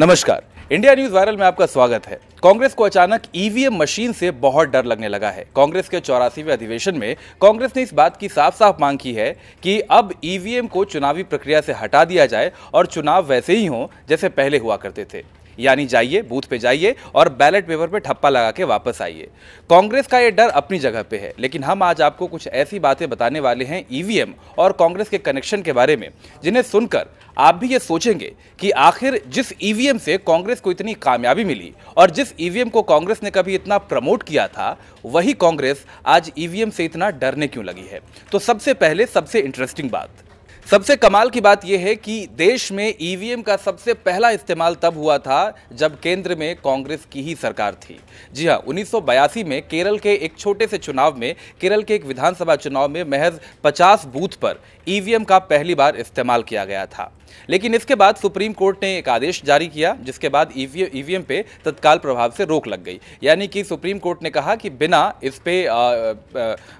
नमस्कार India news viral में आपका स्वागत है कांग्रेस को अचानक ईवीएम मशीन से बहुत डर लगने लगा है कांग्रेस के चौरासीवे अधिवेशन में कांग्रेस ने इस बात की साफ साफ मांग की है कि अब ईवीएम को चुनावी प्रक्रिया से हटा दिया जाए और चुनाव वैसे ही हो जैसे पहले हुआ करते थे यानी जाइए बूथ पे जाइए और बैलेट पेपर पे ठप्पा लगा के वापस आइए कांग्रेस का ये डर अपनी जगह पे है लेकिन हम आज आपको कुछ ऐसी बातें बताने वाले हैं ईवीएम और कांग्रेस के कनेक्शन के बारे में जिन्हें सुनकर आप भी ये सोचेंगे कि आखिर जिस ईवीएम e से कांग्रेस को इतनी कामयाबी मिली और जिस ईवीएम e को कांग्रेस ने कभी इतना प्रमोट किया था वही कांग्रेस आज ईवीएम e से इतना डरने क्यों लगी है तो सबसे पहले सबसे इंटरेस्टिंग बात सबसे कमाल की बात यह है कि देश में ईवीएम का सबसे पहला इस्तेमाल तब हुआ था जब केंद्र में कांग्रेस की ही सरकार थी जी हां 1982 में केरल के एक छोटे से चुनाव में केरल के एक विधानसभा चुनाव में महज 50 बूथ पर ईवीएम का पहली बार इस्तेमाल किया गया था लेकिन इसके बाद सुप्रीम कोर्ट ने एक आदेश जारी किया जिसके बाद ईवीएम e e पे तत्काल प्रभाव से रोक लग गई यानी कि सुप्रीम कोर्ट ने कहा कि बिना इस पे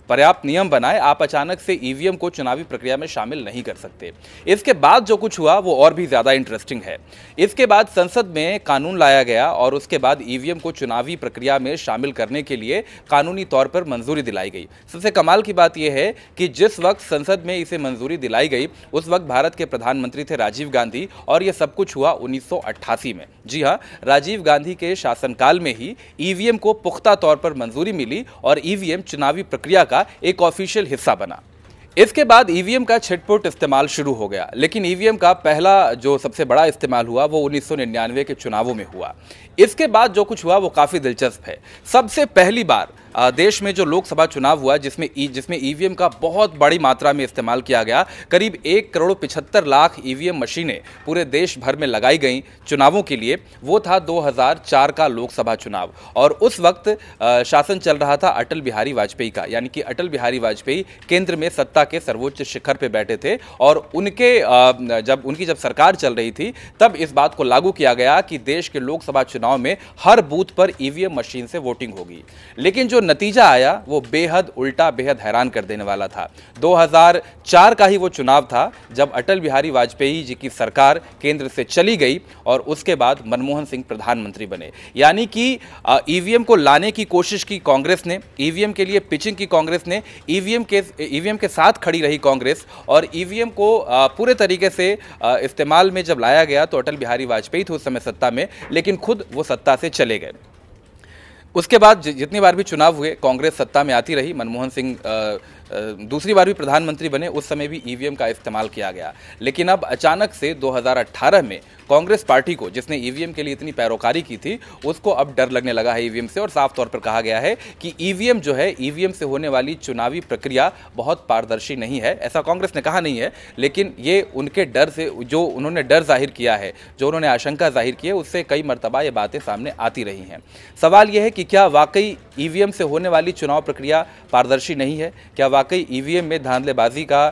पर्याप्त नियम बनाए आप अचानक से ईवीएम e को चुनावी प्रक्रिया में शामिल नहीं कर सकते इसके बाद जो कुछ हुआ वो और भी ज़्यादा इंटरेस्टिंग है इसके बाद संसद में कानून लाया गया और उसके बाद ईवीएम को चुनावी प्रक्रिया में शामिल करने के लिए कानूनी तौर पर मंजूरी दिलाई गई सबसे कमाल की बात यह है कि जिस वक्त संसद में इसे मंजूरी दिलाई गई उस वक्त भारत के प्रधानमंत्री थे राजीव गांधी और ये सब कुछ हुआ 1988 में जी हाँ राजीव गांधी के शासनकाल में ही ईवीएम e को पुख्ता तौर पर मंजूरी मिली और ईवीएम e चुनावी प्रक्रिया का एक ऑफिशियल हिस्सा बना इसके बाद ईवीएम e का छिटपुट इस्तेमाल शुरू हो गया लेकिन ईवीएम का पहला जो सबसे बड़ा इस्तेमाल हुआ वो 1999 के चुनावों में हुआ इसके बाद जो कुछ हुआ वो काफ़ी दिलचस्प है सबसे पहली बार देश में जो लोकसभा चुनाव हुआ जिसमें जिसमें ईवीएम का बहुत बड़ी मात्रा में इस्तेमाल किया गया करीब एक करोड़ पिछहत्तर लाख ई मशीनें पूरे देश भर में लगाई गई चुनावों के लिए वो था 2004 का लोकसभा चुनाव और उस वक्त शासन चल रहा था अटल बिहारी वाजपेयी का यानी कि अटल बिहारी वाजपेयी केंद्र में सत्ता के सर्वोच्च शिखर पर बैठे थे और उनके जब उनकी जब सरकार चल रही थी तब इस बात को लागू किया गया कि देश के लोकसभा चुनाव में हर बूथ पर ईवीएम मशीन से वोटिंग होगी लेकिन जो जो नतीजा आया वो बेहद उल्टा बेहद हैरान कर देने वाला था 2004 का ही वो चुनाव था जब अटल बिहारी वाजपेयी जी की सरकार केंद्र से चली गई और उसके बाद मनमोहन सिंह प्रधानमंत्री बने यानी कि ईवीएम को लाने की कोशिश की कांग्रेस ने ईवीएम के लिए पिचिंग की कांग्रेस ने ईवीएम के ईवीएम के साथ खड़ी रही कांग्रेस और ईवीएम को पूरे तरीके से इस्तेमाल में जब लाया गया तो अटल बिहारी वाजपेयी थे उस समय सत्ता में लेकिन खुद वो सत्ता से चले गए उसके बाद जितनी बार भी चुनाव हुए कांग्रेस सत्ता में आती रही मनमोहन सिंह दूसरी बार भी प्रधानमंत्री बने उस समय भी ईवीएम e का इस्तेमाल किया गया लेकिन अब अचानक से 2018 में कांग्रेस पार्टी को जिसने ईवीएम e के लिए इतनी पैरोकारी की थी उसको अब डर लगने लगा है ईवीएम e से और साफ तौर पर कहा गया है कि ईवीएम जो है ईवीएम से होने वाली चुनावी प्रक्रिया बहुत पारदर्शी नहीं है ऐसा कांग्रेस ने कहा नहीं है लेकिन ये उनके डर से जो उन्होंने डर जाहिर किया है जो उन्होंने आशंका जाहिर की है उससे कई मरतबा ये बातें सामने आती रही हैं सवाल यह है कि क्या वाकई ईवीएम से होने वाली चुनाव प्रक्रिया पारदर्शी नहीं है क्या वाकई ईवीएम e में धांधलेबाजी का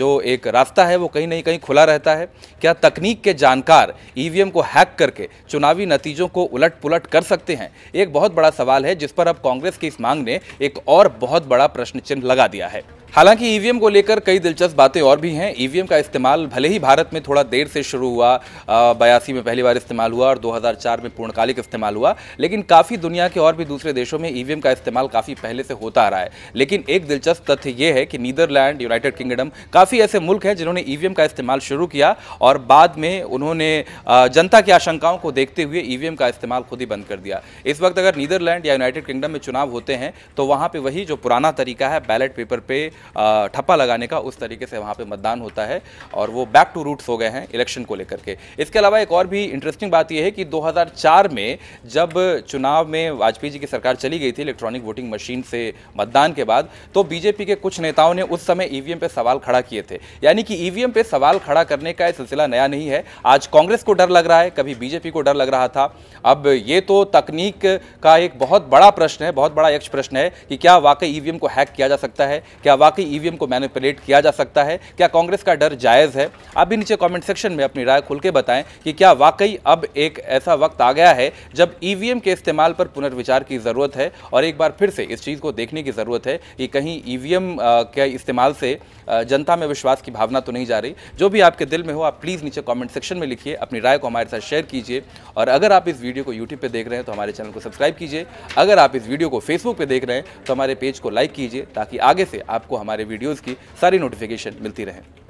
जो एक रास्ता है वो कहीं नहीं कहीं खुला रहता है क्या तकनीक के जानकार ईवीएम e को हैक करके चुनावी नतीजों को उलट पुलट कर सकते हैं एक बहुत बड़ा सवाल है जिस पर अब कांग्रेस की इस मांग ने एक और बहुत बड़ा प्रश्न चिन्ह लगा दिया है हालांकि ईवीएम को लेकर कई दिलचस्प बातें और भी हैं ईवीएम का इस्तेमाल भले ही भारत में थोड़ा देर से शुरू हुआ बयासी में पहली बार इस्तेमाल हुआ और 2004 में पूर्णकालिक इस्तेमाल हुआ लेकिन काफ़ी दुनिया के और भी दूसरे देशों में ईवीएम का इस्तेमाल काफ़ी पहले से होता आ रहा है लेकिन एक दिलचस्प तथ्य यह है कि नीदरलैंड यूनाइटेड किंगडम काफ़ी ऐसे मुल्क हैं जिन्होंने ई का इस्तेमाल शुरू किया और बाद में उन्होंने जनता की आशंकाओं को देखते हुए ई का इस्तेमाल खुद ही बंद कर दिया इस वक्त अगर नीदरलैंड या यूनाइटेड किंगडम में चुनाव होते हैं तो वहाँ पर वही जो पुराना तरीका है बैलेट पेपर पर ठप्पा लगाने का उस तरीके से वहाँ पर मतदान होता है और वो बैक टू रूट्स हो गए हैं इलेक्शन को लेकर के इसके अलावा एक और भी इंटरेस्टिंग बात यह है कि 2004 में जब चुनाव में वाजपेयी जी की सरकार चली गई थी इलेक्ट्रॉनिक वोटिंग मशीन से मतदान के बाद तो बीजेपी के कुछ नेताओं ने उस समय ईवीएम e पर सवाल खड़ा किए थे यानी कि ईवीएम e पर सवाल खड़ा करने का सिलसिला नया नहीं है आज कांग्रेस को डर लग रहा है कभी बीजेपी को डर लग रहा था अब ये तो तकनीक का एक बहुत बड़ा प्रश्न है बहुत बड़ा यक्ष प्रश्न है कि क्या वाकई ईवीएम e को हैक किया जा सकता है क्या वाकई ईवीएम को मैनिपुलेट किया जा सकता है क्या कांग्रेस का डर जायज़ है आप भी नीचे कॉमेंट सेक्शन में अपनी राय खुल के बताएं कि क्या वाकई अब एक ऐसा वक्त आ गया है जब ईवीएम के इस्तेमाल पर पुनर्विचार की ज़रूरत है और एक बार फिर से इस चीज़ को देखने की ज़रूरत है कि कहीं ईवीएम के इस्तेमाल से जनता में विश्वास की भावना तो नहीं जा रही जो भी आपके दिल में हो आप प्लीज़ नीचे कॉमेंट सेक्शन में लिखिए अपनी राय को हमारे साथ शेयर कीजिए और अगर आप इस वीडियो को यूट्यूब पर देख रहे हैं तो हमारे चैनल को सब्सक्राइब कीजिए अगर आप इस वीडियो को फेसबुक पर देख रहे हैं तो हमारे पेज को लाइक कीजिए ताकि आगे से आपको हमारे वीडियोज़ की सारी नोटिफिकेशन मिलती रहें